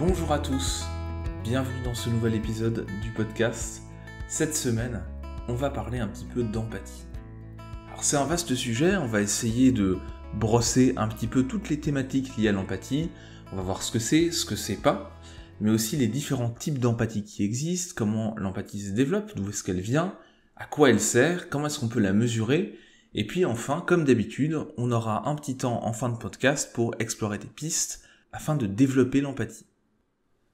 Bonjour à tous, bienvenue dans ce nouvel épisode du podcast. Cette semaine, on va parler un petit peu d'empathie. Alors c'est un vaste sujet, on va essayer de brosser un petit peu toutes les thématiques liées à l'empathie, on va voir ce que c'est, ce que c'est pas, mais aussi les différents types d'empathie qui existent, comment l'empathie se développe, d'où est-ce qu'elle vient, à quoi elle sert, comment est-ce qu'on peut la mesurer, et puis enfin, comme d'habitude, on aura un petit temps en fin de podcast pour explorer des pistes afin de développer l'empathie.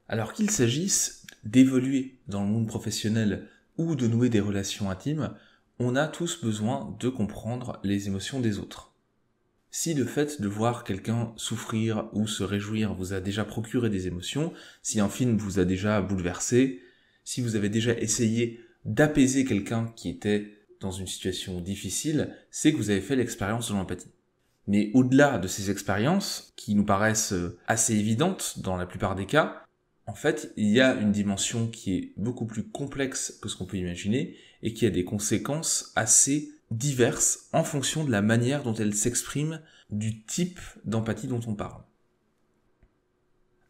Alors qu'il s'agisse d'évoluer dans le monde professionnel ou de nouer des relations intimes, on a tous besoin de comprendre les émotions des autres. Si le fait de voir quelqu'un souffrir ou se réjouir vous a déjà procuré des émotions, si un film vous a déjà bouleversé, si vous avez déjà essayé d'apaiser quelqu'un qui était dans une situation difficile, c'est que vous avez fait l'expérience de l'empathie. Mais au-delà de ces expériences, qui nous paraissent assez évidentes dans la plupart des cas, en fait, il y a une dimension qui est beaucoup plus complexe que ce qu'on peut imaginer et qui a des conséquences assez diverses en fonction de la manière dont elle s'exprime, du type d'empathie dont on parle.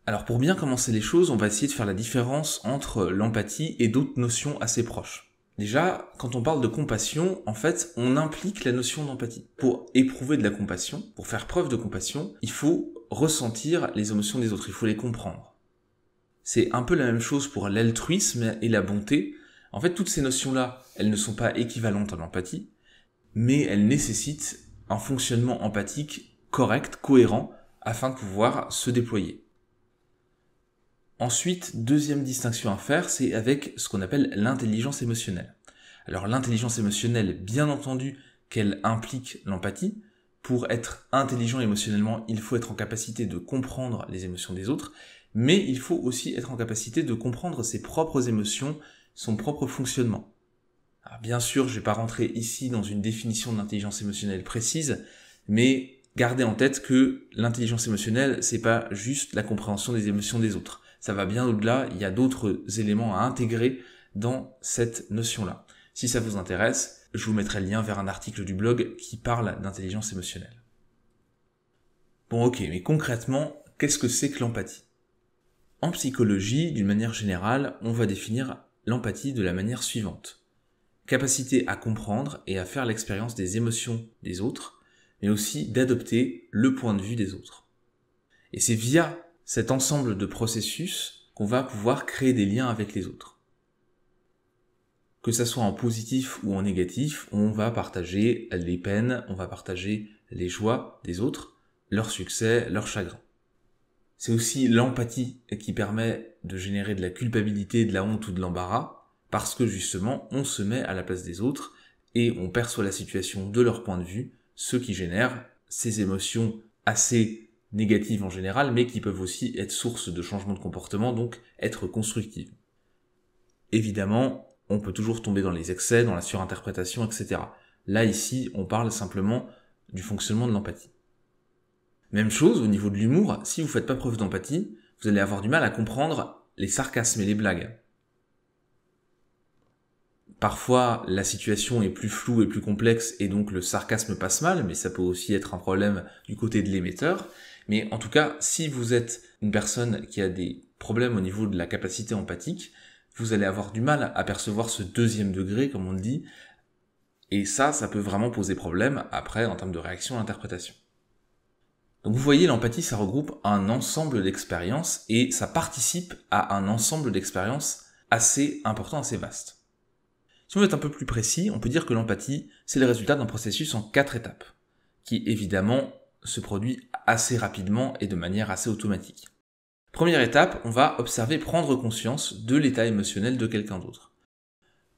Alors pour bien commencer les choses, on va essayer de faire la différence entre l'empathie et d'autres notions assez proches. Déjà, quand on parle de compassion, en fait, on implique la notion d'empathie. Pour éprouver de la compassion, pour faire preuve de compassion, il faut ressentir les émotions des autres, il faut les comprendre. C'est un peu la même chose pour l'altruisme et la bonté. En fait, toutes ces notions-là, elles ne sont pas équivalentes à l'empathie, mais elles nécessitent un fonctionnement empathique correct, cohérent, afin de pouvoir se déployer. Ensuite, deuxième distinction à faire, c'est avec ce qu'on appelle l'intelligence émotionnelle. Alors l'intelligence émotionnelle, bien entendu qu'elle implique l'empathie. Pour être intelligent émotionnellement, il faut être en capacité de comprendre les émotions des autres mais il faut aussi être en capacité de comprendre ses propres émotions, son propre fonctionnement. bien sûr, je ne vais pas rentrer ici dans une définition d'intelligence émotionnelle précise, mais gardez en tête que l'intelligence émotionnelle, c'est pas juste la compréhension des émotions des autres. Ça va bien au-delà, il y a d'autres éléments à intégrer dans cette notion-là. Si ça vous intéresse, je vous mettrai le lien vers un article du blog qui parle d'intelligence émotionnelle. Bon ok, mais concrètement, qu'est-ce que c'est que l'empathie en psychologie, d'une manière générale, on va définir l'empathie de la manière suivante. Capacité à comprendre et à faire l'expérience des émotions des autres, mais aussi d'adopter le point de vue des autres. Et c'est via cet ensemble de processus qu'on va pouvoir créer des liens avec les autres. Que ça soit en positif ou en négatif, on va partager les peines, on va partager les joies des autres, leurs succès, leurs chagrins. C'est aussi l'empathie qui permet de générer de la culpabilité, de la honte ou de l'embarras, parce que justement on se met à la place des autres et on perçoit la situation de leur point de vue, ce qui génère ces émotions assez négatives en général, mais qui peuvent aussi être source de changement de comportement, donc être constructives. Évidemment, on peut toujours tomber dans les excès, dans la surinterprétation, etc. Là, ici, on parle simplement du fonctionnement de l'empathie. Même chose au niveau de l'humour, si vous ne faites pas preuve d'empathie, vous allez avoir du mal à comprendre les sarcasmes et les blagues. Parfois, la situation est plus floue et plus complexe et donc le sarcasme passe mal, mais ça peut aussi être un problème du côté de l'émetteur. Mais en tout cas, si vous êtes une personne qui a des problèmes au niveau de la capacité empathique, vous allez avoir du mal à percevoir ce deuxième degré, comme on dit. Et ça, ça peut vraiment poser problème après en termes de réaction et d'interprétation. Donc vous voyez, l'empathie, ça regroupe un ensemble d'expériences et ça participe à un ensemble d'expériences assez important, assez vaste. Si on veut être un peu plus précis, on peut dire que l'empathie, c'est le résultat d'un processus en quatre étapes, qui évidemment se produit assez rapidement et de manière assez automatique. Première étape, on va observer, prendre conscience de l'état émotionnel de quelqu'un d'autre.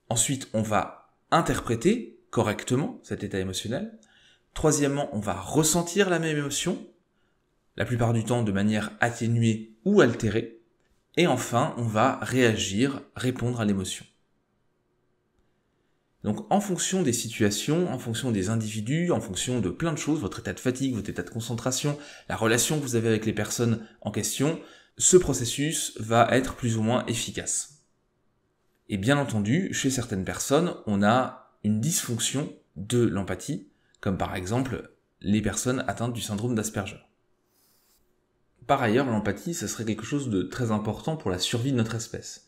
Ensuite, on va interpréter correctement cet état émotionnel. Troisièmement, on va ressentir la même émotion la plupart du temps de manière atténuée ou altérée. Et enfin, on va réagir, répondre à l'émotion. Donc en fonction des situations, en fonction des individus, en fonction de plein de choses, votre état de fatigue, votre état de concentration, la relation que vous avez avec les personnes en question, ce processus va être plus ou moins efficace. Et bien entendu, chez certaines personnes, on a une dysfonction de l'empathie, comme par exemple les personnes atteintes du syndrome d'Asperger. Par ailleurs, l'empathie, ce serait quelque chose de très important pour la survie de notre espèce.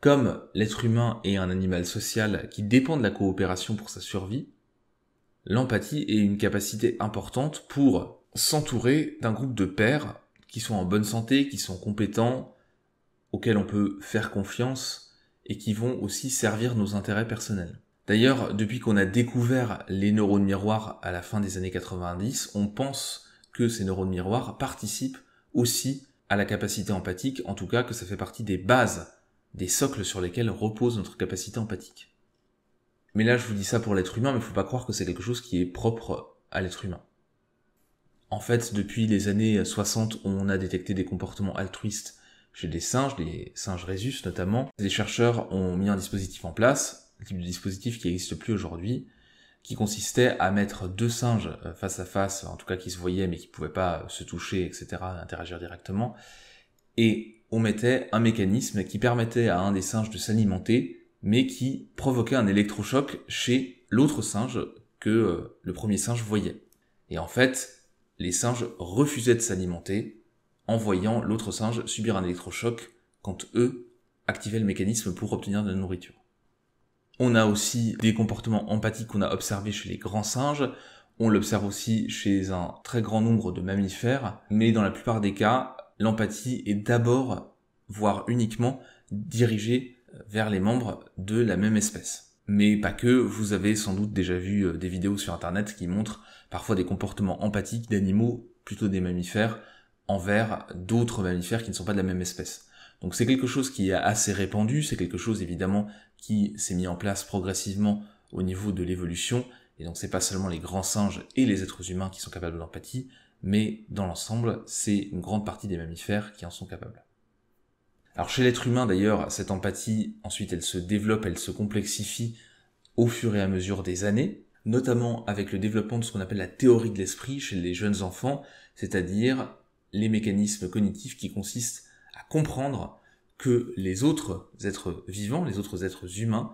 Comme l'être humain est un animal social qui dépend de la coopération pour sa survie, l'empathie est une capacité importante pour s'entourer d'un groupe de pairs qui sont en bonne santé, qui sont compétents, auxquels on peut faire confiance et qui vont aussi servir nos intérêts personnels. D'ailleurs, depuis qu'on a découvert les neurones miroirs à la fin des années 90, on pense que ces neurones miroirs participent aussi à la capacité empathique, en tout cas que ça fait partie des bases, des socles sur lesquels repose notre capacité empathique. Mais là, je vous dis ça pour l'être humain, mais il faut pas croire que c'est quelque chose qui est propre à l'être humain. En fait, depuis les années 60, on a détecté des comportements altruistes chez des singes, des singes Rhesus notamment. Des chercheurs ont mis un dispositif en place, le type de dispositif qui n'existe plus aujourd'hui, qui consistait à mettre deux singes euh, face à face, en tout cas qui se voyaient mais qui pouvaient pas euh, se toucher, etc., interagir directement. Et on mettait un mécanisme qui permettait à un des singes de s'alimenter, mais qui provoquait un électrochoc chez l'autre singe que euh, le premier singe voyait. Et en fait, les singes refusaient de s'alimenter en voyant l'autre singe subir un électrochoc quand eux activaient le mécanisme pour obtenir de la nourriture. On a aussi des comportements empathiques qu'on a observés chez les grands singes. On l'observe aussi chez un très grand nombre de mammifères. Mais dans la plupart des cas, l'empathie est d'abord, voire uniquement, dirigée vers les membres de la même espèce. Mais pas que, vous avez sans doute déjà vu euh, des vidéos sur Internet qui montrent parfois des comportements empathiques d'animaux, plutôt des mammifères, envers d'autres mammifères qui ne sont pas de la même espèce. Donc c'est quelque chose qui est assez répandu, c'est quelque chose évidemment qui s'est mis en place progressivement au niveau de l'évolution, et donc c'est pas seulement les grands singes et les êtres humains qui sont capables d'empathie, mais dans l'ensemble, c'est une grande partie des mammifères qui en sont capables. Alors chez l'être humain d'ailleurs, cette empathie, ensuite elle se développe, elle se complexifie au fur et à mesure des années, notamment avec le développement de ce qu'on appelle la théorie de l'esprit chez les jeunes enfants, c'est-à-dire les mécanismes cognitifs qui consistent comprendre que les autres êtres vivants, les autres êtres humains,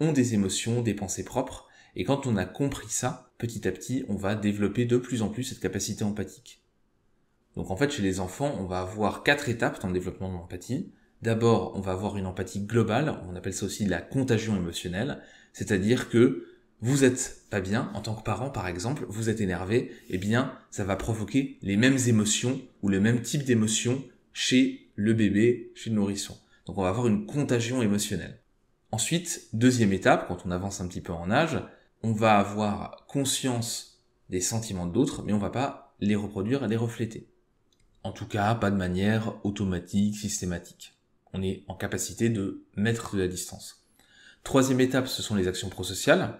ont des émotions, des pensées propres, et quand on a compris ça, petit à petit, on va développer de plus en plus cette capacité empathique. Donc en fait, chez les enfants, on va avoir quatre étapes dans le développement de l'empathie. D'abord, on va avoir une empathie globale, on appelle ça aussi la contagion émotionnelle, c'est-à-dire que vous êtes pas bien, en tant que parent par exemple, vous êtes énervé, eh bien, ça va provoquer les mêmes émotions ou le même type d'émotions chez le bébé, chez le nourrisson. Donc on va avoir une contagion émotionnelle. Ensuite, deuxième étape, quand on avance un petit peu en âge, on va avoir conscience des sentiments d'autres, mais on va pas les reproduire et les refléter. En tout cas, pas de manière automatique, systématique. On est en capacité de mettre de la distance. Troisième étape, ce sont les actions prosociales.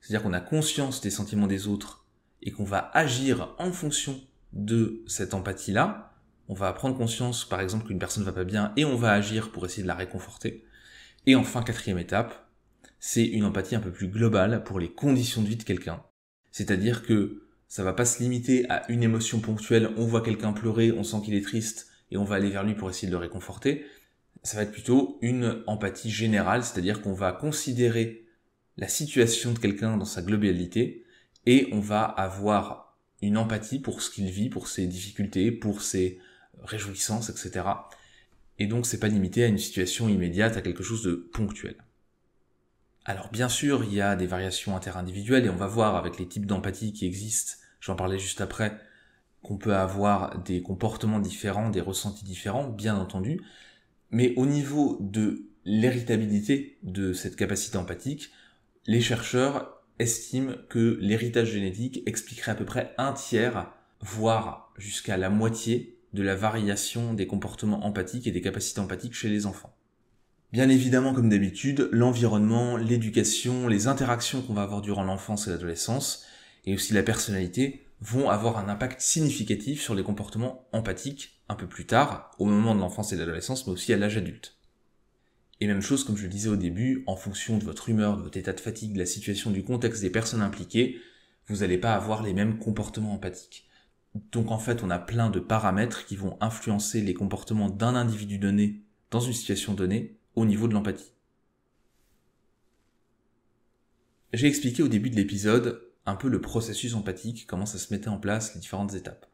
C'est-à-dire qu'on a conscience des sentiments des autres et qu'on va agir en fonction de cette empathie-là, on va prendre conscience, par exemple, qu'une personne ne va pas bien et on va agir pour essayer de la réconforter. Et enfin, quatrième étape, c'est une empathie un peu plus globale pour les conditions de vie de quelqu'un. C'est-à-dire que ça va pas se limiter à une émotion ponctuelle, on voit quelqu'un pleurer, on sent qu'il est triste et on va aller vers lui pour essayer de le réconforter. Ça va être plutôt une empathie générale, c'est-à-dire qu'on va considérer la situation de quelqu'un dans sa globalité et on va avoir une empathie pour ce qu'il vit, pour ses difficultés, pour ses réjouissance, etc. Et donc c'est pas limité à une situation immédiate, à quelque chose de ponctuel. Alors bien sûr, il y a des variations interindividuelles et on va voir avec les types d'empathie qui existent, j'en parlais juste après, qu'on peut avoir des comportements différents, des ressentis différents, bien entendu, mais au niveau de l'héritabilité de cette capacité empathique, les chercheurs estiment que l'héritage génétique expliquerait à peu près un tiers, voire jusqu'à la moitié de la variation des comportements empathiques et des capacités empathiques chez les enfants. Bien évidemment, comme d'habitude, l'environnement, l'éducation, les interactions qu'on va avoir durant l'enfance et l'adolescence, et aussi la personnalité, vont avoir un impact significatif sur les comportements empathiques un peu plus tard, au moment de l'enfance et de l'adolescence, mais aussi à l'âge adulte. Et même chose, comme je le disais au début, en fonction de votre humeur, de votre état de fatigue, de la situation, du contexte des personnes impliquées, vous n'allez pas avoir les mêmes comportements empathiques. Donc en fait, on a plein de paramètres qui vont influencer les comportements d'un individu donné dans une situation donnée au niveau de l'empathie. J'ai expliqué au début de l'épisode un peu le processus empathique, comment ça se mettait en place, les différentes étapes.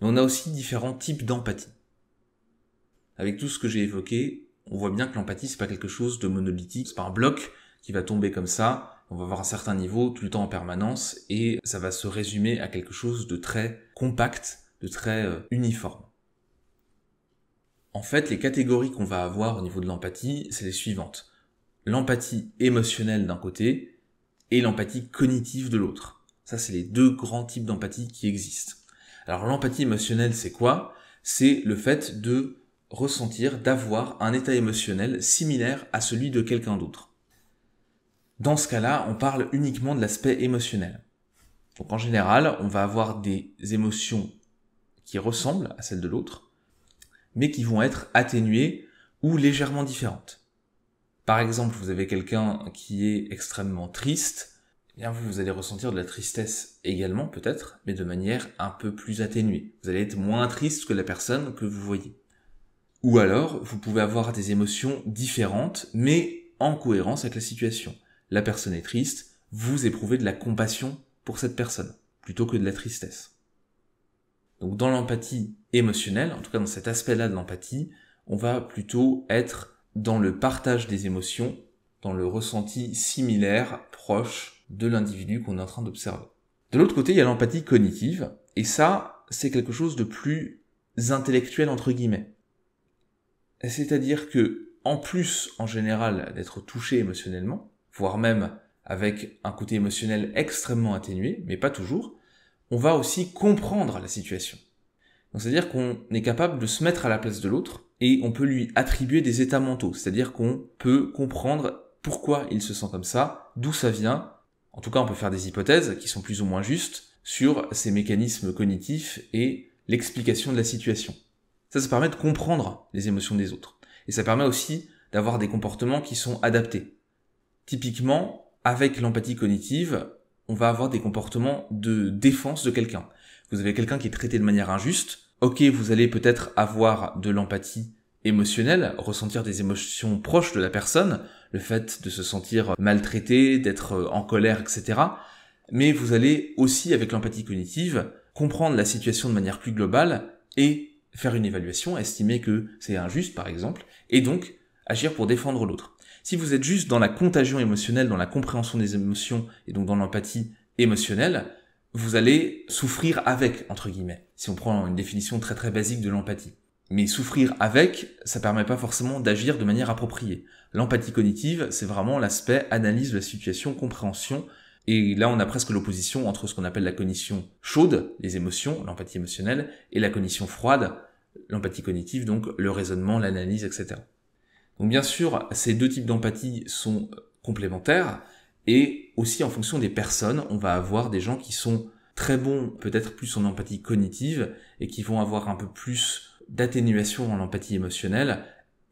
Mais on a aussi différents types d'empathie. Avec tout ce que j'ai évoqué, on voit bien que l'empathie c'est pas quelque chose de monolithique, c'est pas un bloc qui va tomber comme ça, on va avoir un certain niveau tout le temps en permanence et ça va se résumer à quelque chose de très compact, de très euh, uniforme. En fait, les catégories qu'on va avoir au niveau de l'empathie, c'est les suivantes. L'empathie émotionnelle d'un côté et l'empathie cognitive de l'autre. Ça, c'est les deux grands types d'empathie qui existent. Alors l'empathie émotionnelle, c'est quoi C'est le fait de ressentir, d'avoir un état émotionnel similaire à celui de quelqu'un d'autre. Dans ce cas-là, on parle uniquement de l'aspect émotionnel. Donc en général, on va avoir des émotions qui ressemblent à celles de l'autre, mais qui vont être atténuées ou légèrement différentes. Par exemple, vous avez quelqu'un qui est extrêmement triste, eh bien vous, vous allez ressentir de la tristesse également peut-être, mais de manière un peu plus atténuée. Vous allez être moins triste que la personne que vous voyez. Ou alors, vous pouvez avoir des émotions différentes, mais en cohérence avec la situation. La personne est triste, vous éprouvez de la compassion pour cette personne, plutôt que de la tristesse. Donc dans l'empathie émotionnelle, en tout cas dans cet aspect-là de l'empathie, on va plutôt être dans le partage des émotions, dans le ressenti similaire, proche de l'individu qu'on est en train d'observer. De l'autre côté, il y a l'empathie cognitive, et ça, c'est quelque chose de plus intellectuel entre guillemets. C'est-à-dire que, en plus, en général, d'être touché émotionnellement, voire même avec un côté émotionnel extrêmement atténué, mais pas toujours, on va aussi comprendre la situation. Donc c'est-à-dire qu'on est capable de se mettre à la place de l'autre et on peut lui attribuer des états mentaux, c'est-à-dire qu'on peut comprendre pourquoi il se sent comme ça, d'où ça vient. En tout cas, on peut faire des hypothèses qui sont plus ou moins justes sur ces mécanismes cognitifs et l'explication de la situation. Ça, ça permet de comprendre les émotions des autres. Et ça permet aussi d'avoir des comportements qui sont adaptés. Typiquement, avec l'empathie cognitive, on va avoir des comportements de défense de quelqu'un. Vous avez quelqu'un qui est traité de manière injuste. Ok, vous allez peut-être avoir de l'empathie émotionnelle, ressentir des émotions proches de la personne, le fait de se sentir maltraité, d'être euh, en colère, etc. Mais vous allez aussi, avec l'empathie cognitive, comprendre la situation de manière plus globale et faire une évaluation, estimer que c'est injuste, par exemple, et donc agir pour défendre l'autre. Si vous êtes juste dans la contagion émotionnelle, dans la compréhension des émotions et donc dans l'empathie émotionnelle, vous allez souffrir avec, entre guillemets, si on prend une définition très très basique de l'empathie. Mais souffrir avec, ça permet pas forcément d'agir de manière appropriée. L'empathie cognitive, c'est vraiment l'aspect analyse de la situation, compréhension, et là on a presque l'opposition entre ce qu'on appelle la cognition chaude, les émotions, l'empathie émotionnelle, et la cognition froide, l'empathie cognitive, donc le raisonnement, l'analyse, etc. Donc bien sûr, ces deux types d'empathie sont euh, complémentaires et aussi en fonction des personnes, on va avoir des gens qui sont très bons peut-être plus en empathie cognitive et qui vont avoir un peu plus d'atténuation en empathie émotionnelle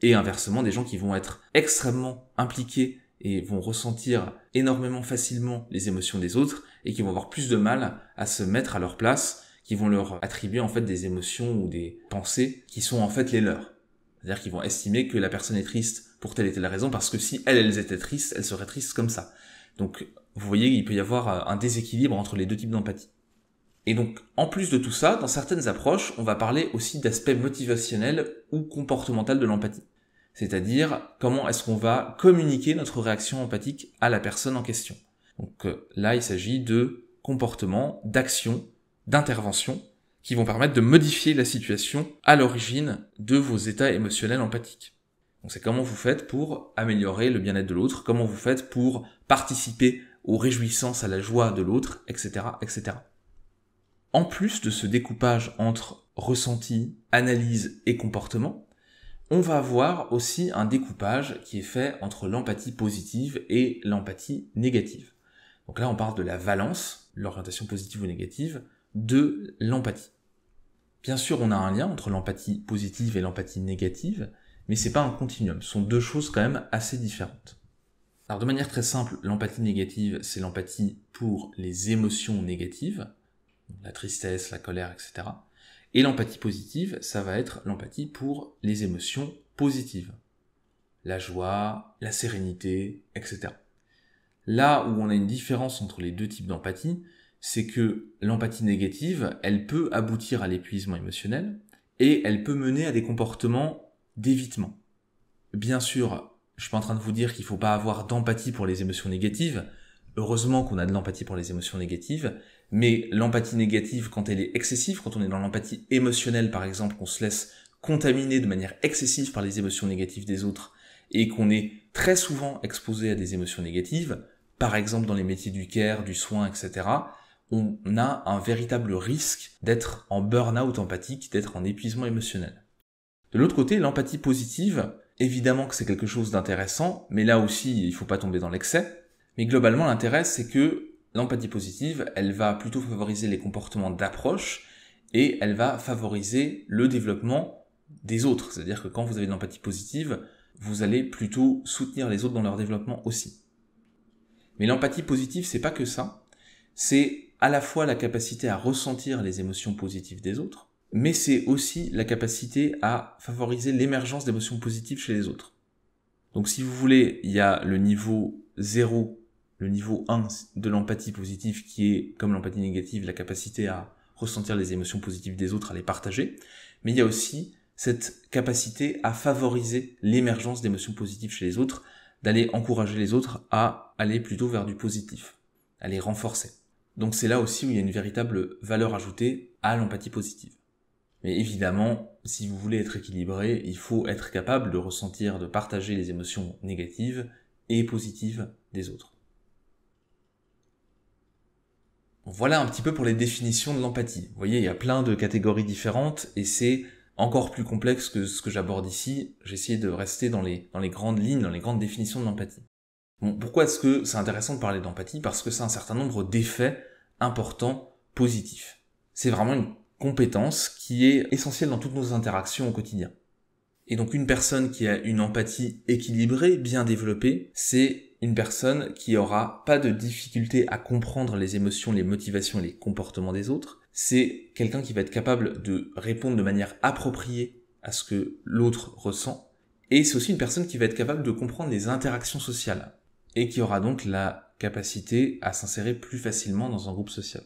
et inversement des gens qui vont être extrêmement impliqués et vont ressentir énormément facilement les émotions des autres et qui vont avoir plus de mal à se mettre à leur place, qui vont leur attribuer en fait des émotions ou des pensées qui sont en fait les leurs. C'est-à-dire qu'ils vont estimer que la personne est triste pour telle et telle raison, parce que si elles, elle étaient tristes, elles seraient tristes comme ça. Donc, vous voyez, il peut y avoir euh, un déséquilibre entre les deux types d'empathie. Et donc, en plus de tout ça, dans certaines approches, on va parler aussi d'aspects motivationnels ou comportemental de l'empathie. C'est-à-dire, comment est-ce qu'on va communiquer notre réaction empathique à la personne en question. Donc euh, là, il s'agit de comportement, d'action, d'intervention qui vont permettre de modifier la situation à l'origine de vos états émotionnels empathiques. Donc c'est comment vous faites pour améliorer le bien-être de l'autre, comment vous faites pour participer aux réjouissances, à la joie de l'autre, etc., etc. En plus de ce découpage entre ressenti, analyse et comportement, on va avoir aussi un découpage qui est fait entre l'empathie positive et l'empathie négative. Donc là, on parle de la valence, l'orientation positive ou négative, de l'empathie. Bien sûr, on a un lien entre l'empathie positive et l'empathie négative, mais c'est pas un continuum. Ce sont deux choses quand même assez différentes. Alors de manière très simple, l'empathie négative, c'est l'empathie pour les émotions négatives, la tristesse, la colère, etc. Et l'empathie positive, ça va être l'empathie pour les émotions positives, la joie, la sérénité, etc. Là où on a une différence entre les deux types d'empathie, c'est que l'empathie négative, elle peut aboutir à l'épuisement émotionnel et elle peut mener à des comportements d'évitement. Bien sûr, je suis pas en train de vous dire qu'il faut pas avoir d'empathie pour les émotions négatives. Heureusement qu'on a de l'empathie pour les émotions négatives, mais l'empathie négative, quand elle est excessive, quand on est dans l'empathie émotionnelle par exemple, qu'on se laisse contaminer de manière excessive par les émotions négatives des autres et qu'on est très souvent exposé à des émotions négatives, par exemple dans les métiers du care, du soin, etc., on a un véritable risque d'être en burn-out empathique, d'être en épuisement émotionnel. De l'autre côté, l'empathie positive, évidemment que c'est quelque chose d'intéressant, mais là aussi, il faut pas tomber dans l'excès. Mais globalement, l'intérêt, c'est que l'empathie positive, elle va plutôt favoriser les comportements d'approche et elle va favoriser le développement des autres. C'est-à-dire que quand vous avez de l'empathie positive, vous allez plutôt soutenir les autres dans leur développement aussi. Mais l'empathie positive, c'est pas que ça. C'est à la fois la capacité à ressentir les émotions positives des autres, mais c'est aussi la capacité à favoriser l'émergence d'émotions positives chez les autres. Donc si vous voulez, il y a le niveau 0, le niveau 1 de l'empathie positive qui est, comme l'empathie négative, la capacité à ressentir les émotions positives des autres, à les partager, mais il y a aussi cette capacité à favoriser l'émergence d'émotions positives chez les autres, d'aller encourager les autres à aller plutôt vers du positif, à les renforcer. Donc c'est là aussi où il y a une véritable valeur ajoutée à l'empathie positive. Mais évidemment, si vous voulez être équilibré, il faut être capable de ressentir, de partager les émotions négatives et positives des autres. Voilà un petit peu pour les définitions de l'empathie. Vous voyez, il y a plein de catégories différentes et c'est encore plus complexe que ce que j'aborde ici. J'essaie de rester dans les, dans les grandes lignes, dans les grandes définitions de l'empathie. Bon, pourquoi est-ce que c'est intéressant de parler d'empathie Parce que c'est un certain nombre d'effets importants, positifs. C'est vraiment une compétence qui est essentielle dans toutes nos interactions au quotidien. Et donc une personne qui a une empathie équilibrée, bien développée, c'est une personne qui aura pas de difficulté à comprendre les émotions, les motivations, et les comportements des autres. C'est quelqu'un qui va être capable de répondre de manière appropriée à ce que l'autre ressent. Et c'est aussi une personne qui va être capable de comprendre les interactions sociales et qui aura donc la capacité à s'insérer plus facilement dans un groupe social.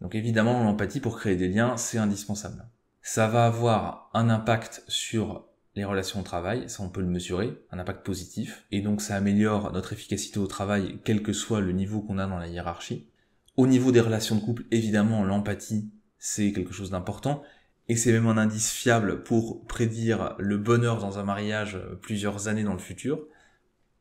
Donc évidemment, l'empathie pour créer des liens, c'est indispensable. Ça va avoir un impact sur les relations au travail, ça on peut le mesurer, un impact positif, et donc ça améliore notre efficacité au travail, quel que soit le niveau qu'on a dans la hiérarchie. Au niveau des relations de couple, évidemment, l'empathie, c'est quelque chose d'important, et c'est même un indice fiable pour prédire le bonheur dans un mariage plusieurs années dans le futur.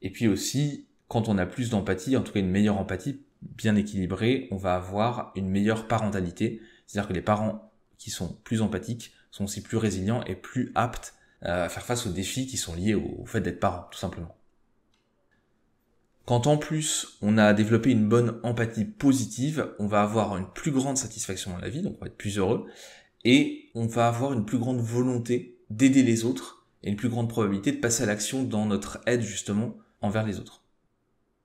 Et puis aussi, quand on a plus d'empathie, en tout cas une meilleure empathie bien équilibrée, on va avoir une meilleure parentalité. C'est-à-dire que les parents qui sont plus empathiques sont aussi plus résilients et plus aptes euh, à faire face aux défis qui sont liés au fait d'être parent, tout simplement. Quand en plus on a développé une bonne empathie positive, on va avoir une plus grande satisfaction dans la vie, donc on va être plus heureux, et on va avoir une plus grande volonté d'aider les autres et une plus grande probabilité de passer à l'action dans notre aide justement envers les autres.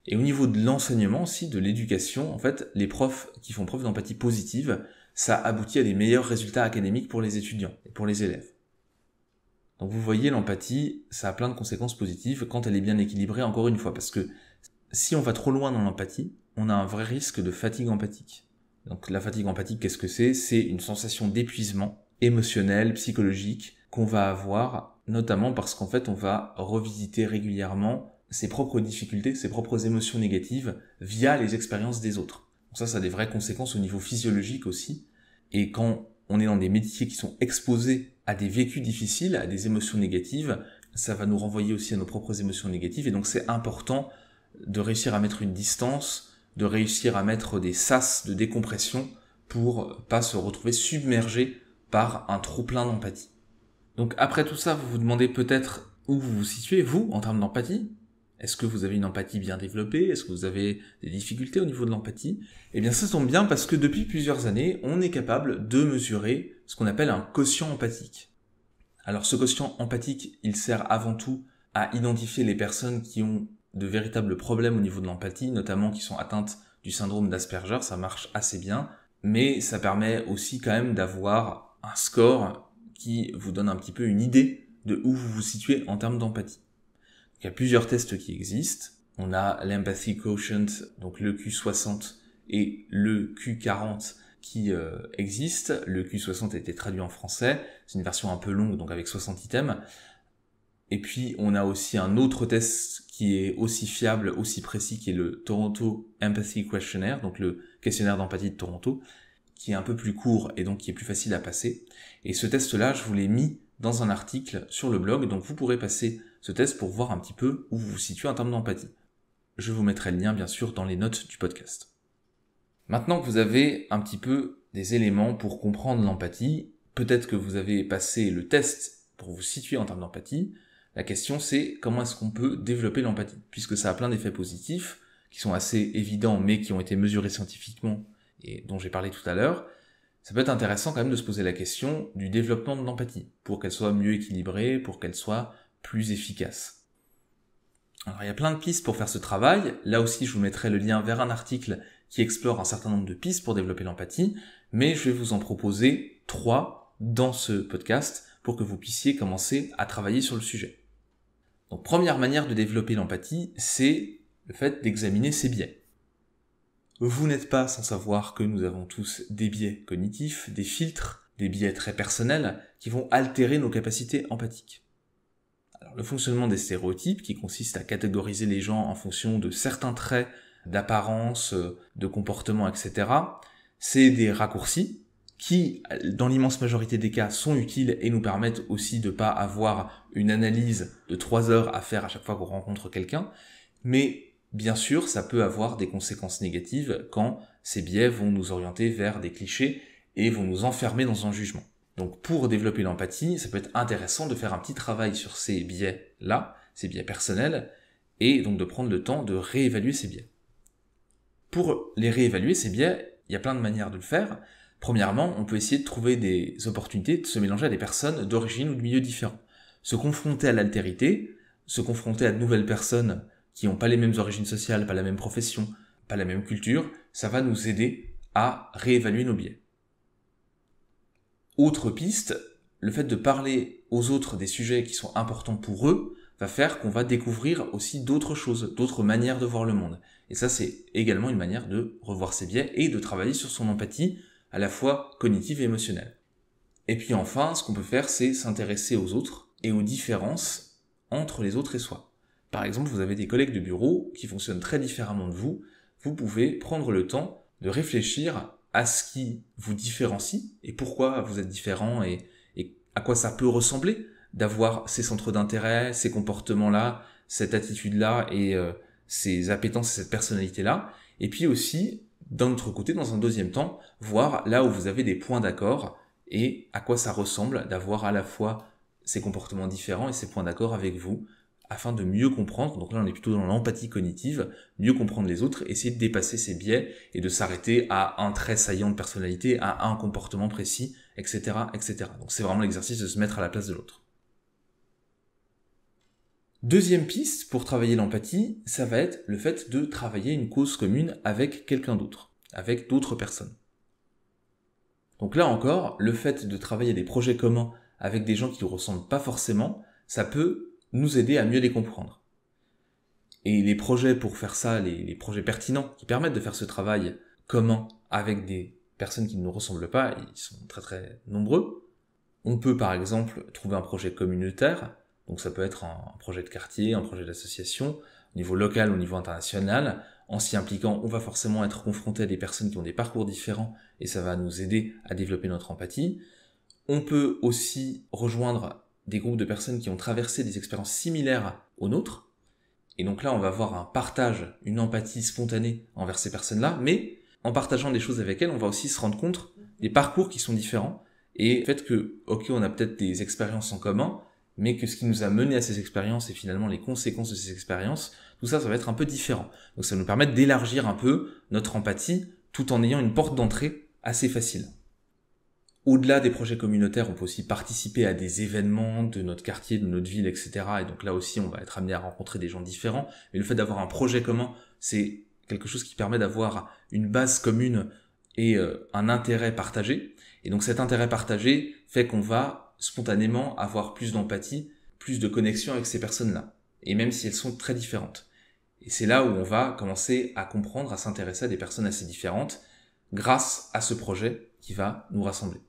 Et au niveau de l'enseignement aussi, de l'éducation, en fait, les profs qui font preuve d'empathie positive, ça aboutit à des meilleurs résultats académiques pour les étudiants et pour les élèves. Donc vous voyez, l'empathie, ça a plein de conséquences positives quand elle est bien équilibrée, encore une fois, parce que si on va trop loin dans l'empathie, on a un vrai risque de fatigue empathique. Donc la fatigue empathique, qu'est-ce que c'est C'est une sensation d'épuisement émotionnel, psychologique, qu'on va avoir, notamment parce qu'en fait, on va revisiter régulièrement ses propres difficultés, ses propres émotions négatives via les expériences des autres. ça, ça a des vraies conséquences au niveau physiologique aussi. Et quand on est dans des métiers qui sont exposés à des vécus difficiles, à des émotions négatives, ça va nous renvoyer aussi à nos propres émotions négatives. Et donc c'est important de réussir à mettre une distance, de réussir à mettre des sas de décompression pour pas se retrouver submergé par un trop plein d'empathie. Donc après tout ça, vous vous demandez peut-être où vous vous situez, vous, en termes d'empathie. Est-ce que vous avez une empathie bien développée Est-ce que vous avez des difficultés au niveau de l'empathie Eh bien ça tombe bien parce que depuis plusieurs années, on est capable de mesurer ce qu'on appelle un quotient empathique. Alors ce quotient empathique, il sert avant tout à identifier les personnes qui ont de véritables problèmes au niveau de l'empathie, notamment qui sont atteintes du syndrome d'Asperger, ça marche assez bien, mais ça permet aussi quand même d'avoir un score qui vous donne un petit peu une idée de où vous vous situez en termes d'empathie. Il y a plusieurs tests qui existent. On a l'Empathy Quotient, donc le Q60 et le Q40 qui euh, existent. Le Q60 a été traduit en français. C'est une version un peu longue, donc avec 60 items. Et puis, on a aussi un autre test qui est aussi fiable, aussi précis, qui est le Toronto Empathy Questionnaire, donc le questionnaire d'empathie de Toronto, qui est un peu plus court et donc qui est plus facile à passer. Et ce test-là, je vous l'ai mis dans un article sur le blog, donc vous pourrez passer ce test pour voir un petit peu où vous vous situez en termes d'empathie. Je vous mettrai le lien bien sûr dans les notes du podcast. Maintenant que vous avez un petit peu des éléments pour comprendre l'empathie, peut-être que vous avez passé le test pour vous situer en termes d'empathie, la question c'est comment est-ce qu'on peut développer l'empathie, puisque ça a plein d'effets positifs qui sont assez évidents mais qui ont été mesurés scientifiquement et dont j'ai parlé tout à l'heure, ça peut être intéressant quand même de se poser la question du développement de l'empathie, pour qu'elle soit mieux équilibrée, pour qu'elle soit plus efficace. Alors il y a plein de pistes pour faire ce travail. Là aussi, je vous mettrai le lien vers un article qui explore un certain nombre de pistes pour développer l'empathie, mais je vais vous en proposer trois dans ce podcast pour que vous puissiez commencer à travailler sur le sujet. Donc première manière de développer l'empathie, c'est le fait d'examiner ses biais. Vous n'êtes pas sans savoir que nous avons tous des biais cognitifs, des filtres, des biais très personnels qui vont altérer nos capacités empathiques le fonctionnement des stéréotypes, qui consiste à catégoriser les gens en fonction de certains traits d'apparence, euh, de comportement, etc., c'est des raccourcis qui, dans l'immense majorité des cas, sont utiles et nous permettent aussi de pas avoir une analyse de trois heures à faire à chaque fois qu'on rencontre quelqu'un. Mais bien sûr, ça peut avoir des conséquences négatives quand ces biais vont nous orienter vers des clichés et vont nous enfermer dans un jugement. Donc pour développer l'empathie, ça peut être intéressant de faire un petit travail sur ces biais-là, ces biais personnels, et donc de prendre le temps de réévaluer ces biais. Pour les réévaluer, ces biais, il y a plein de manières de le faire. Premièrement, on peut essayer de trouver des opportunités de se mélanger à des personnes d'origine ou de milieux différents. Se confronter à l'altérité, se confronter à de nouvelles personnes qui n'ont pas les mêmes origines sociales, pas la même profession, pas la même culture, ça va nous aider à réévaluer nos biais. Autre piste, le fait de parler aux autres des sujets qui sont importants pour eux va faire qu'on va découvrir aussi d'autres choses, d'autres manières de voir le monde. Et ça, c'est également une manière de revoir ses biais et de travailler sur son empathie, à la fois cognitive et émotionnelle. Et puis enfin, ce qu'on peut faire, c'est s'intéresser aux autres et aux différences entre les autres et soi. Par exemple, vous avez des collègues de bureau qui fonctionnent très différemment de vous, vous pouvez prendre le temps de réfléchir à ce qui vous différencie et pourquoi vous êtes différent et, à quoi ça peut ressembler d'avoir ces centres d'intérêt, ces comportements-là, cette attitude-là et euh, ces appétences et cette personnalité-là. Et puis aussi, d'un autre côté, dans un deuxième temps, voir là où vous avez des points d'accord et à quoi ça ressemble d'avoir à la fois ces comportements différents et ces points d'accord avec vous afin de mieux comprendre, donc là on est plutôt dans l'empathie cognitive, mieux comprendre les autres, essayer de dépasser ses biais et de s'arrêter à un trait saillant de personnalité, à un comportement précis, etc. etc. Donc c'est vraiment l'exercice de se mettre à la place de l'autre. Deuxième piste pour travailler l'empathie, ça va être le fait de travailler une cause commune avec quelqu'un d'autre, avec d'autres personnes. Donc là encore, le fait de travailler des projets communs avec des gens qui ne ressemblent pas forcément, ça peut nous aider à mieux les comprendre. Et les projets pour faire ça, les, projets pertinents qui permettent de faire ce travail comment avec des personnes qui ne nous ressemblent pas, ils sont très très nombreux. On peut par exemple trouver un projet communautaire, donc ça peut être un projet de quartier, un projet d'association, au niveau local, au niveau international. En s'y impliquant, on va forcément être confronté à des personnes qui ont des parcours différents et ça va nous aider à développer notre empathie. On peut aussi rejoindre des groupes de personnes qui ont traversé des expériences similaires aux nôtres. Et donc là, on va avoir un partage, une empathie spontanée envers ces personnes-là, mais en partageant des choses avec elles, on va aussi se rendre compte des parcours qui sont différents et le fait que, ok, on a peut-être des expériences en commun, mais que ce qui nous a mené à ces expériences et finalement les conséquences de ces expériences, tout ça, ça va être un peu différent. Donc ça va nous permet d'élargir un peu notre empathie tout en ayant une porte d'entrée assez facile. Au-delà des projets communautaires, on peut aussi participer à des événements de notre quartier, de notre ville, etc. Et donc là aussi, on va être amené à rencontrer des gens différents. Mais le fait d'avoir un projet commun, c'est quelque chose qui permet d'avoir une base commune et euh, un intérêt partagé. Et donc cet intérêt partagé fait qu'on va spontanément avoir plus d'empathie, plus de connexion avec ces personnes-là. Et même si elles sont très différentes. Et c'est là où on va commencer à comprendre, à s'intéresser à des personnes assez différentes grâce à ce projet qui va nous rassembler.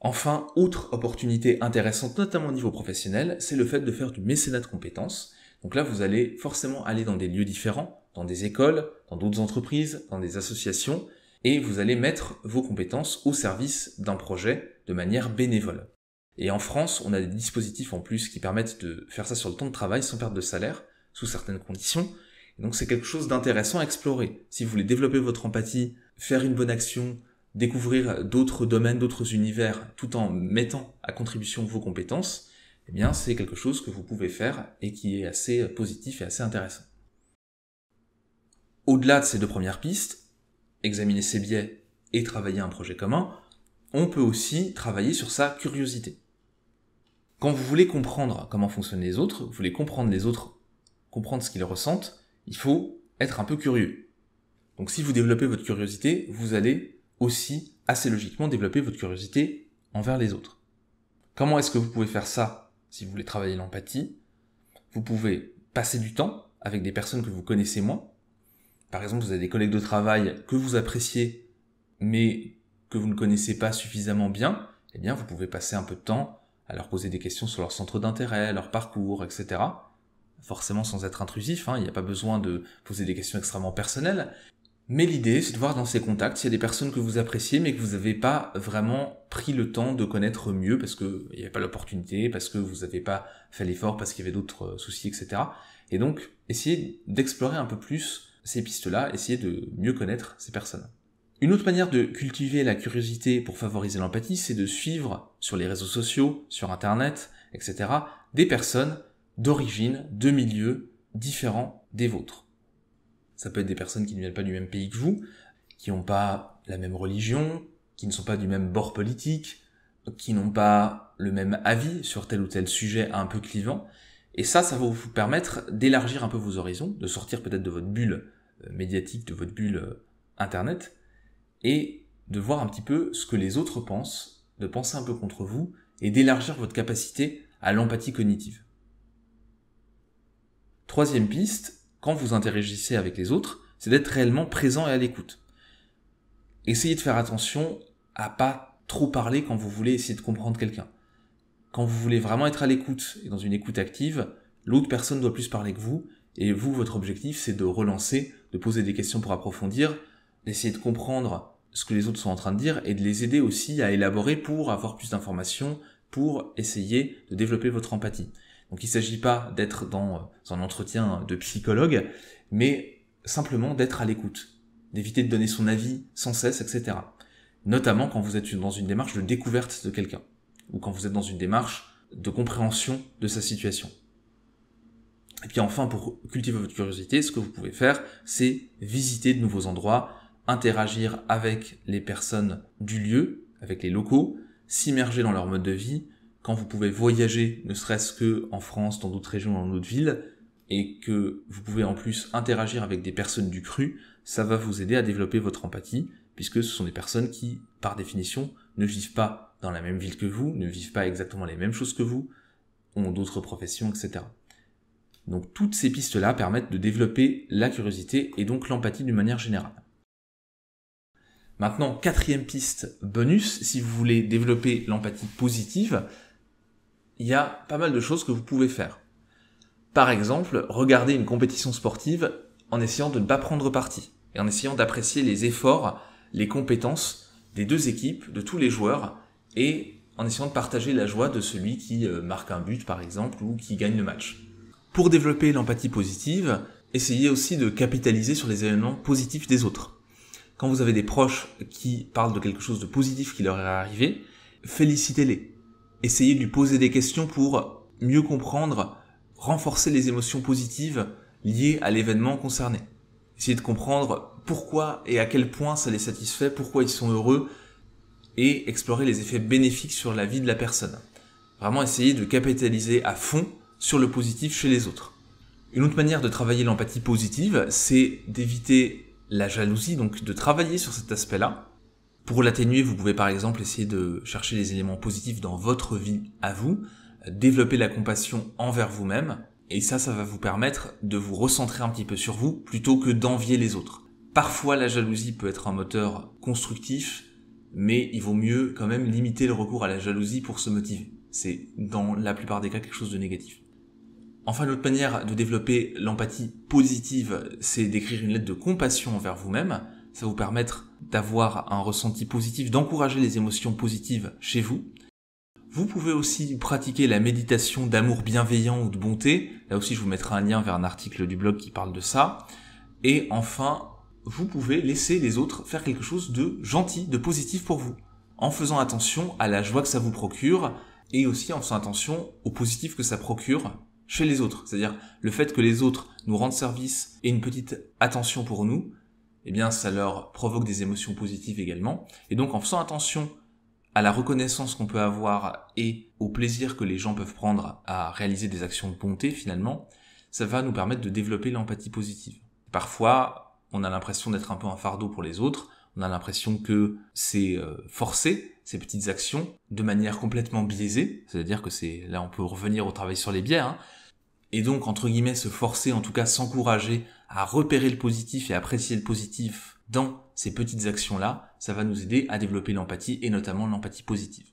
Enfin, autre opportunité intéressante, notamment au niveau professionnel, c'est le fait de faire du mécénat de compétences. Donc là, vous allez forcément aller dans des lieux différents, dans des écoles, dans d'autres entreprises, dans des associations, et vous allez mettre vos compétences au service d'un projet de manière bénévole. Et en France, on a des dispositifs en plus qui permettent de faire ça sur le temps de travail sans perte de salaire, sous certaines conditions. donc c'est quelque chose d'intéressant à explorer. Si vous voulez développer votre empathie, faire une bonne action, découvrir d'autres domaines, d'autres univers, tout en mettant à contribution vos compétences, eh bien c'est quelque chose que vous pouvez faire et qui est assez positif et assez intéressant. Au-delà de ces deux premières pistes, examiner ses biais et travailler un projet commun, on peut aussi travailler sur sa curiosité. Quand vous voulez comprendre comment fonctionnent les autres, vous voulez comprendre les autres, comprendre ce qu'ils ressentent, il faut être un peu curieux. Donc si vous développez votre curiosité, vous allez aussi assez logiquement développer votre curiosité envers les autres. Comment est-ce que vous pouvez faire ça si vous voulez travailler l'empathie Vous pouvez passer du temps avec des personnes que vous connaissez moins. Par exemple, vous avez des collègues de travail que vous appréciez, mais que vous ne connaissez pas suffisamment bien. Eh bien, vous pouvez passer un peu de temps à leur poser des questions sur leur centre d'intérêt, leur parcours, etc. Forcément sans être intrusif, hein, il n'y a pas besoin de poser des questions extrêmement personnelles, mais l'idée, c'est de voir dans ces contacts s'il y a des personnes que vous appréciez mais que vous n'avez pas vraiment pris le temps de connaître mieux parce qu'il n'y avait pas l'opportunité, parce que vous n'avez pas fait l'effort, parce qu'il y avait d'autres euh, soucis, etc. Et donc, essayez d'explorer un peu plus ces pistes-là, essayez de mieux connaître ces personnes. Une autre manière de cultiver la curiosité pour favoriser l'empathie, c'est de suivre sur les réseaux sociaux, sur Internet, etc., des personnes d'origine, de milieux différents des vôtres. Ça peut être des personnes qui ne viennent pas du même pays que vous, qui n'ont pas la même religion, qui ne sont pas du même bord politique, qui n'ont pas le même avis sur tel ou tel sujet un peu clivant. Et ça, ça va vous permettre d'élargir un peu vos horizons, de sortir peut-être de votre bulle euh, médiatique, de votre bulle euh, Internet, et de voir un petit peu ce que les autres pensent, de penser un peu contre vous, et d'élargir votre capacité à l'empathie cognitive. Troisième piste, quand vous interagissez avec les autres, c'est d'être réellement présent et à l'écoute. Essayez de faire attention à pas trop parler quand vous voulez essayer de comprendre quelqu'un. Quand vous voulez vraiment être à l'écoute et dans une écoute active, l'autre personne doit plus parler que vous, et vous, votre objectif, c'est de relancer, de poser des questions pour approfondir, d'essayer de comprendre ce que les autres sont en train de dire et de les aider aussi à élaborer pour avoir plus d'informations, pour essayer de développer votre empathie. Donc il ne s'agit pas d'être dans euh, un entretien de psychologue, mais simplement d'être à l'écoute, d'éviter de donner son avis sans cesse, etc. Notamment quand vous êtes dans une démarche de découverte de quelqu'un, ou quand vous êtes dans une démarche de compréhension de sa situation. Et puis enfin, pour cultiver votre curiosité, ce que vous pouvez faire, c'est visiter de nouveaux endroits, interagir avec les personnes du lieu, avec les locaux, s'immerger dans leur mode de vie, quand vous pouvez voyager, ne serait-ce que en France, dans d'autres régions, dans d'autres villes, et que vous pouvez en plus interagir avec des personnes du cru, ça va vous aider à développer votre empathie, puisque ce sont des personnes qui, par définition, ne vivent pas dans la même ville que vous, ne vivent pas exactement les mêmes choses que vous, ont d'autres professions, etc. Donc toutes ces pistes-là permettent de développer la curiosité et donc l'empathie d'une manière générale. Maintenant, quatrième piste bonus, si vous voulez développer l'empathie positive, il y a pas mal de choses que vous pouvez faire. Par exemple, regarder une compétition sportive en essayant de ne pas prendre parti et en essayant d'apprécier les efforts, les compétences des deux équipes, de tous les joueurs et en essayant de partager la joie de celui qui euh, marque un but par exemple ou qui gagne le match. Pour développer l'empathie positive, essayez aussi de capitaliser sur les événements positifs des autres. Quand vous avez des proches qui parlent de quelque chose de positif qui leur est arrivé, félicitez-les, essayer de lui poser des questions pour mieux comprendre, renforcer les émotions positives liées à l'événement concerné. Essayer de comprendre pourquoi et à quel point ça les satisfait, pourquoi ils sont heureux, et explorer les effets bénéfiques sur la vie de la personne. Vraiment essayer de capitaliser à fond sur le positif chez les autres. Une autre manière de travailler l'empathie positive, c'est d'éviter la jalousie, donc de travailler sur cet aspect-là, pour l'atténuer, vous pouvez par exemple essayer de chercher les éléments positifs dans votre vie à vous, développer la compassion envers vous-même, et ça, ça va vous permettre de vous recentrer un petit peu sur vous plutôt que d'envier les autres. Parfois, la jalousie peut être un moteur constructif, mais il vaut mieux quand même limiter le recours à la jalousie pour se motiver. C'est dans la plupart des cas quelque chose de négatif. Enfin, l'autre manière de développer l'empathie positive, c'est d'écrire une lettre de compassion envers vous-même. Ça va vous permettre d'avoir un ressenti positif, d'encourager les émotions positives chez vous. Vous pouvez aussi pratiquer la méditation d'amour bienveillant ou de bonté. Là aussi, je vous mettrai un lien vers un article du blog qui parle de ça. Et enfin, vous pouvez laisser les autres faire quelque chose de gentil, de positif pour vous, en faisant attention à la joie que ça vous procure et aussi en faisant attention au positif que ça procure chez les autres. C'est-à-dire le fait que les autres nous rendent service et une petite attention pour nous, eh bien, ça leur provoque des émotions positives également. Et donc, en faisant attention à la reconnaissance qu'on peut avoir et au plaisir que les gens peuvent prendre à réaliser des actions de bonté, finalement, ça va nous permettre de développer l'empathie positive. Parfois, on a l'impression d'être un peu un fardeau pour les autres, on a l'impression que c'est euh, forcé, ces petites actions, de manière complètement biaisée, c'est-à-dire que c'est là on peut revenir au travail sur les biais, hein. et donc entre guillemets se forcer, en tout cas s'encourager à repérer le positif et apprécier le positif dans ces petites actions-là, ça va nous aider à développer l'empathie et notamment l'empathie positive.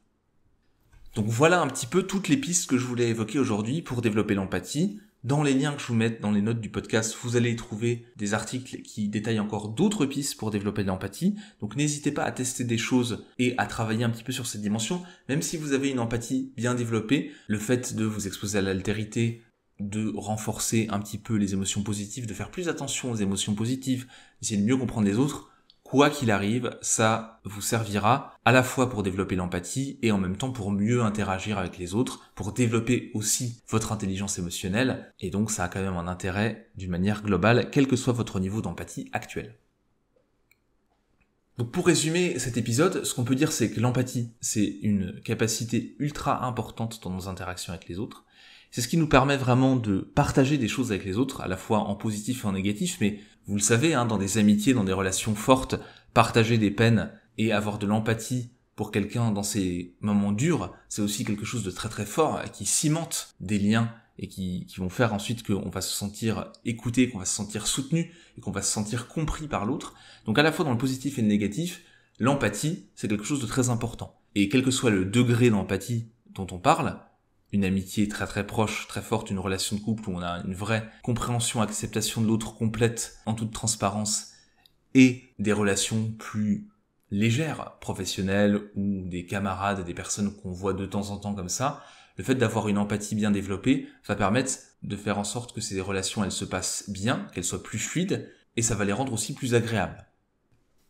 Donc voilà un petit peu toutes les pistes que je voulais évoquer aujourd'hui pour développer l'empathie. Dans les liens que je vous mets dans les notes du podcast, vous allez trouver des articles qui détaillent encore d'autres pistes pour développer l'empathie. Donc n'hésitez pas à tester des choses et à travailler un petit peu sur cette dimension, Même si vous avez une empathie bien développée, le fait de vous exposer à l'altérité, de renforcer un petit peu les émotions positives, de faire plus attention aux émotions positives, d'essayer de mieux comprendre les autres, quoi qu'il arrive, ça vous servira à la fois pour développer l'empathie et en même temps pour mieux interagir avec les autres, pour développer aussi votre intelligence émotionnelle, et donc ça a quand même un intérêt d'une manière globale, quel que soit votre niveau d'empathie actuel. Donc pour résumer cet épisode, ce qu'on peut dire c'est que l'empathie, c'est une capacité ultra importante dans nos interactions avec les autres. C'est ce qui nous permet vraiment de partager des choses avec les autres, à la fois en positif et en négatif, mais vous le savez, hein, dans des amitiés, dans des relations fortes, partager des peines et avoir de l'empathie pour quelqu'un dans ces moments durs, c'est aussi quelque chose de très très fort euh, qui cimente des liens et qui, qui vont faire ensuite qu'on va se sentir écouté, qu'on va se sentir soutenu et qu'on va se sentir compris par l'autre. Donc à la fois dans le positif et le négatif, l'empathie, c'est quelque chose de très important. Et quel que soit le degré d'empathie dont on parle, une amitié très très proche, très forte, une relation de couple où on a une vraie compréhension, acceptation de l'autre complète, en toute transparence, et des relations plus légères, professionnelles, ou des camarades, des personnes qu'on voit de temps en temps comme ça, le fait d'avoir une empathie bien développée va permettre de faire en sorte que ces relations elles se passent bien, qu'elles soient plus fluides, et ça va les rendre aussi plus agréables.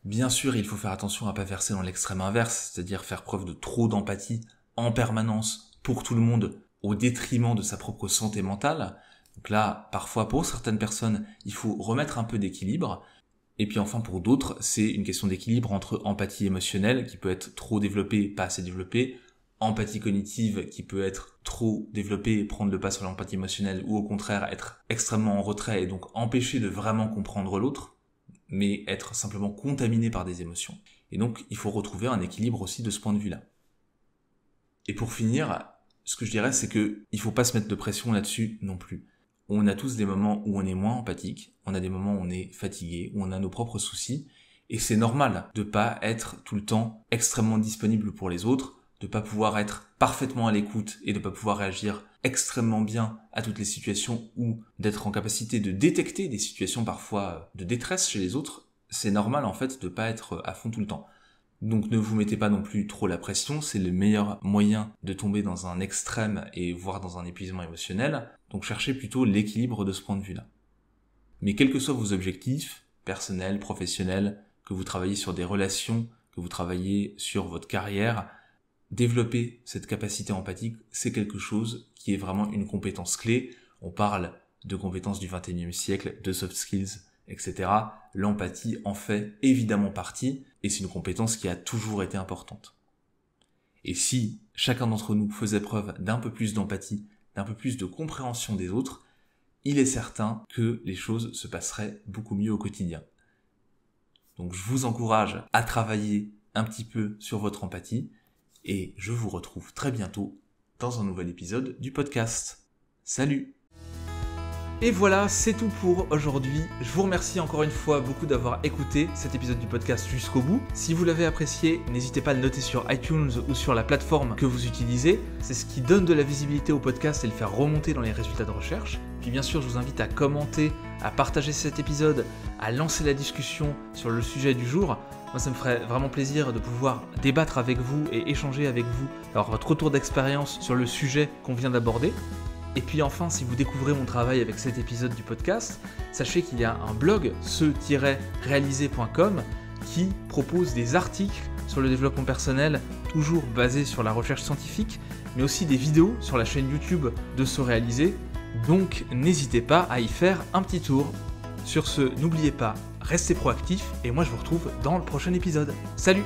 Bien sûr, il faut faire attention à ne pas verser dans l'extrême inverse, c'est-à-dire faire preuve de trop d'empathie en permanence pour tout le monde au détriment de sa propre santé mentale. Donc là, parfois pour certaines personnes, il faut remettre un peu d'équilibre. Et puis enfin pour d'autres, c'est une question d'équilibre entre empathie émotionnelle qui peut être trop développée, pas assez développée, empathie cognitive qui peut être trop développée prendre le pas sur l'empathie émotionnelle ou au contraire être extrêmement en retrait et donc empêcher de vraiment comprendre l'autre, mais être simplement contaminé par des émotions. Et donc il faut retrouver un équilibre aussi de ce point de vue-là. Et pour finir, ce que je dirais, c'est que il faut pas se mettre de pression là-dessus non plus. On a tous des moments où on est moins empathique, on a des moments où on est fatigué, où on a nos propres soucis, et c'est normal de pas être tout le temps extrêmement disponible pour les autres, de pas pouvoir être parfaitement à l'écoute et de pas pouvoir réagir extrêmement bien à toutes les situations ou d'être en capacité de détecter des situations parfois de détresse chez les autres, c'est normal en fait de pas être à fond tout le temps. Donc ne vous mettez pas non plus trop la pression, c'est le meilleur moyen de tomber dans un extrême et voire dans un épuisement émotionnel. Donc cherchez plutôt l'équilibre de ce point de vue-là. Mais quels que soient vos objectifs, personnels, professionnels, que vous travaillez sur des relations, que vous travaillez sur votre carrière, développer cette capacité empathique, c'est quelque chose qui est vraiment une compétence clé. On parle de compétences du 21 siècle, de soft skills, etc. L'empathie en fait évidemment partie, et c'est une compétence qui a toujours été importante. Et si chacun d'entre nous faisait preuve d'un peu plus d'empathie, d'un peu plus de compréhension des autres, il est certain que les choses se passeraient beaucoup mieux au quotidien. Donc je vous encourage à travailler un petit peu sur votre empathie et je vous retrouve très bientôt dans un nouvel épisode du podcast. Salut et voilà, c'est tout pour aujourd'hui. Je vous remercie encore une fois beaucoup d'avoir écouté cet épisode du podcast jusqu'au bout. Si vous l'avez apprécié, n'hésitez pas à le noter sur iTunes ou sur la plateforme que vous utilisez. C'est ce qui donne de la visibilité au podcast et le faire remonter dans les résultats de recherche. Puis bien sûr, je vous invite à commenter, à partager cet épisode, à lancer la discussion sur le sujet du jour. Moi, ça me ferait vraiment plaisir de pouvoir débattre avec vous et échanger avec vous, alors votre retour d'expérience sur le sujet qu'on vient d'aborder. Et puis enfin, si vous découvrez mon travail avec cet épisode du podcast, sachez qu'il y a un blog, ce-réalisé.com, qui propose des articles sur le développement personnel, toujours basés sur la recherche scientifique, mais aussi des vidéos sur la chaîne YouTube de Se Réaliser. Donc n'hésitez pas à y faire un petit tour. Sur ce, n'oubliez pas, restez proactifs et moi je vous retrouve dans le prochain épisode. Salut